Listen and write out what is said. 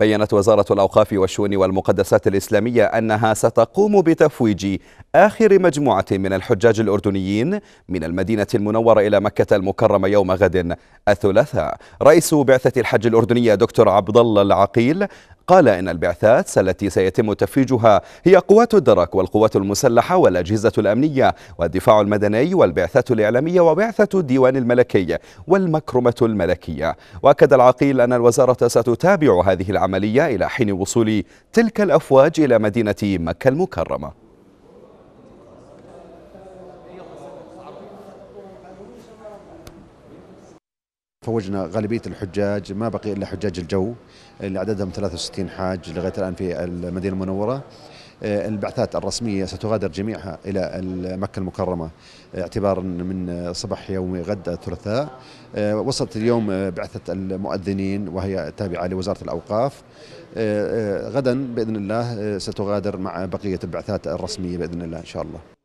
بيّنت وزارة الأوقاف والشؤون والمقدسات الإسلامية أنها ستقوم بتفويج آخر مجموعة من الحجاج الأردنيين من المدينة المنورة إلى مكة المكرمة يوم غد الثلاثاء رئيس بعثة الحج الأردنية دكتور عبد الله العقيل قال إن البعثات التي سيتم تفريجها هي قوات الدرك والقوات المسلحة والأجهزة الأمنية والدفاع المدني والبعثات الإعلامية وبعثة الديوان الملكي والمكرمة الملكية وأكد العقيل أن الوزارة ستتابع هذه العملية إلى حين وصول تلك الأفواج إلى مدينة مكة المكرمة فوجنا غالبيه الحجاج ما بقي الا حجاج الجو اللي عددهم 63 حاج لغايه الان في المدينه المنوره آه، البعثات الرسميه ستغادر جميعها الى مكه المكرمه اعتبارا من صباح يوم غد الثلاثاء آه، وصلت اليوم آه، بعثه المؤذنين وهي تابعه لوزاره الاوقاف غدا باذن الله ستغادر مع بقيه البعثات الرسميه باذن الله ان شاء الله